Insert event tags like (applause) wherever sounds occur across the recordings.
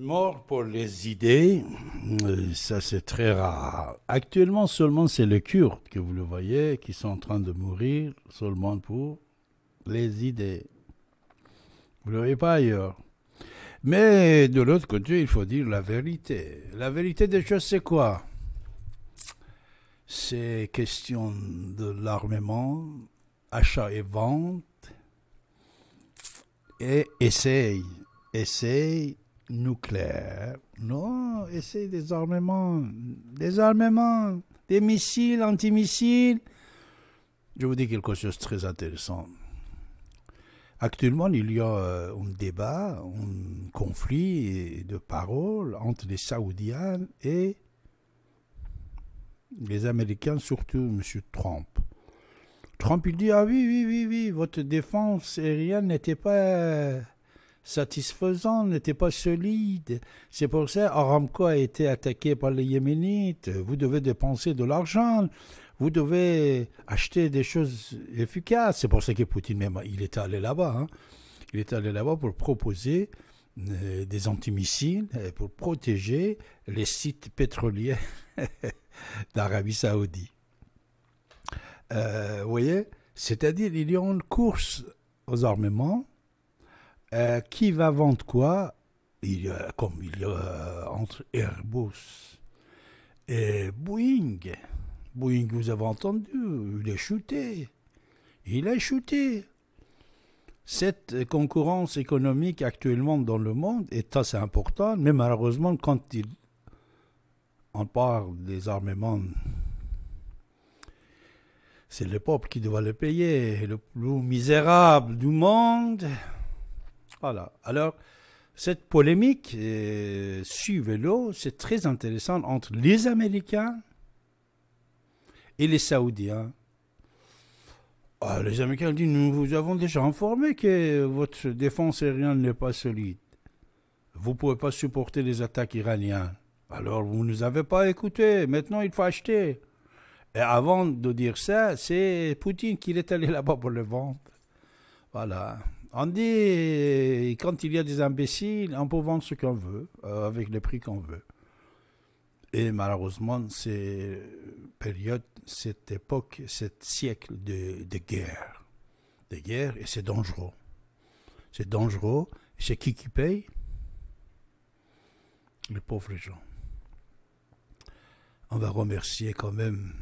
Mort pour les idées, euh, ça c'est très rare. Actuellement seulement c'est les Kurdes que vous le voyez qui sont en train de mourir seulement pour les idées. Vous ne le voyez pas ailleurs. Mais de l'autre côté, il faut dire la vérité. La vérité des choses c'est quoi C'est question de l'armement, achat et vente, et essaye, essaye nucléaire. Non, et c'est des armements, des armements, des missiles, antimissiles. Je vous dis quelque chose de très intéressant. Actuellement, il y a euh, un débat, un conflit de paroles entre les Saoudiens et les Américains, surtout M. Trump. Trump, il dit, ah oui, oui, oui, oui, votre défense aérienne n'était pas satisfaisant, n'était pas solide. C'est pour ça Aramco a été attaqué par les Yéménites. Vous devez dépenser de l'argent. Vous devez acheter des choses efficaces. C'est pour ça que Poutine, même, il est allé là-bas. Hein. Il est allé là-bas pour proposer euh, des antimissiles, pour protéger les sites pétroliers (laughs) d'Arabie saoudite. Euh, vous voyez C'est-à-dire, il y a une course aux armements euh, qui va vendre quoi euh, Comme il y euh, a entre Airbus et Boeing. Boeing, vous avez entendu, il est shooté. Il a shooté. Cette concurrence économique actuellement dans le monde est assez importante, mais malheureusement, quand il, on parle des armements c'est le peuple qui doit le payer. Le plus misérable du monde voilà. Alors, cette polémique, suivez-le, c'est très intéressant entre les Américains et les Saoudiens. Ah, les Américains disent Nous vous avons déjà informé que votre défense aérienne n'est pas solide. Vous ne pouvez pas supporter les attaques iraniennes. Alors vous ne nous avez pas écoutés. Maintenant il faut acheter. Et avant de dire ça, c'est Poutine qui est allé là-bas pour le vendre. Voilà. On dit, quand il y a des imbéciles, on peut vendre ce qu'on veut, euh, avec le prix qu'on veut. Et malheureusement, ces période, cette époque, ce siècle de, de, guerre, de guerre, et c'est dangereux. C'est dangereux. C'est qui qui paye Les pauvres gens. On va remercier quand même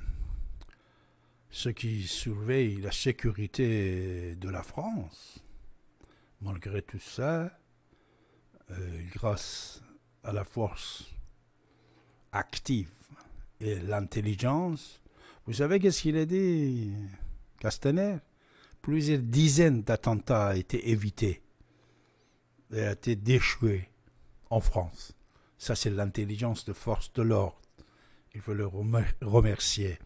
ceux qui surveillent la sécurité de la France malgré tout ça, euh, grâce à la force active et l'intelligence, vous savez qu'est-ce qu'il a dit, Castaner Plusieurs dizaines d'attentats ont été évités et ont été déchoués en France. Ça, c'est l'intelligence de force de l'ordre. Il faut le remercier.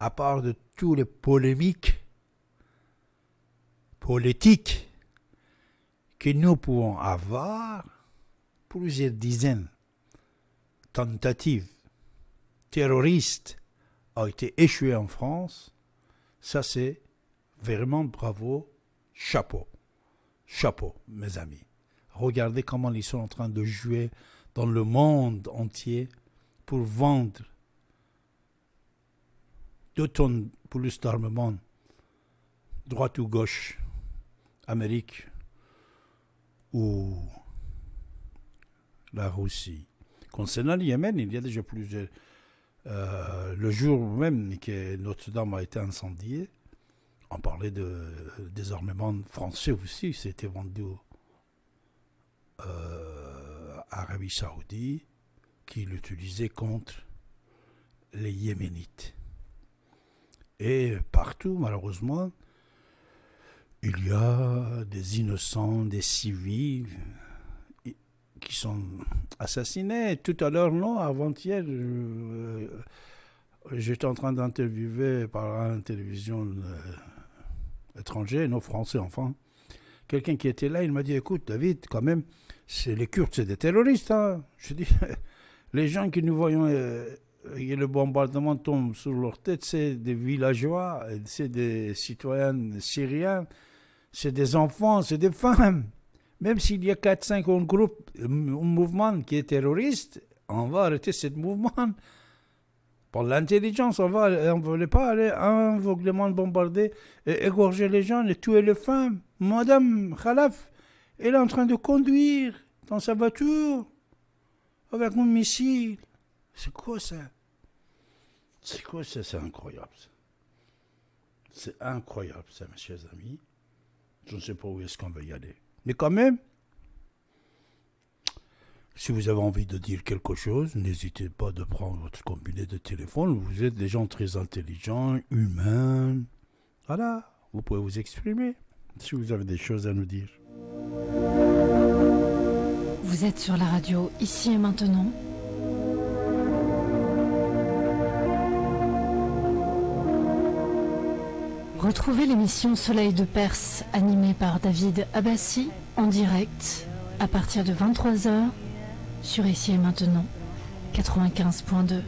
À part de toutes les polémiques politiques que nous pouvons avoir plusieurs dizaines tentatives terroristes ont été échouées en France, ça c'est vraiment bravo, chapeau, chapeau, mes amis. Regardez comment ils sont en train de jouer dans le monde entier pour vendre deux tonnes plus d'armement, droite ou gauche, Amérique, ou la Russie. Concernant le Yémen, il y a déjà plus euh, le jour même que Notre-Dame a été incendiée, on parlait de désarmement français aussi, c'était vendu euh, Arabie Saoudite, qui l'utilisait contre les Yéménites. Et partout, malheureusement, il y a des innocents, des civils qui sont assassinés. Tout à l'heure, non, avant-hier, euh, j'étais en train d'interviewer par une télévision euh, étrangère, nos français enfin. Quelqu'un qui était là, il m'a dit, écoute David, quand même, c'est les Kurdes, c'est des terroristes. Hein. Je dis, (laughs) les gens que nous voyons euh, et le bombardement tombe sur leur tête, c'est des villageois, c'est des citoyens syriens, c'est des enfants, c'est des femmes. Même s'il y a 4-5 groupes, euh, un mouvement qui est terroriste, on va arrêter ce mouvement. Pour l'intelligence, on ne voulait pas aller aveuglément bombarder, et égorger les gens et tuer les femmes. Madame Khalaf, elle est en train de conduire dans sa voiture avec un missile. C'est quoi ça C'est quoi ça C'est incroyable. C'est incroyable ça, mes chers amis. Je ne sais pas où est-ce qu'on va y aller. Mais quand même, si vous avez envie de dire quelque chose, n'hésitez pas de prendre votre combiné de téléphone. Vous êtes des gens très intelligents, humains. Voilà, vous pouvez vous exprimer si vous avez des choses à nous dire. Vous êtes sur la radio ici et maintenant Retrouvez l'émission Soleil de Perse animée par David Abbassi en direct à partir de 23h sur Ici et Maintenant 95.2.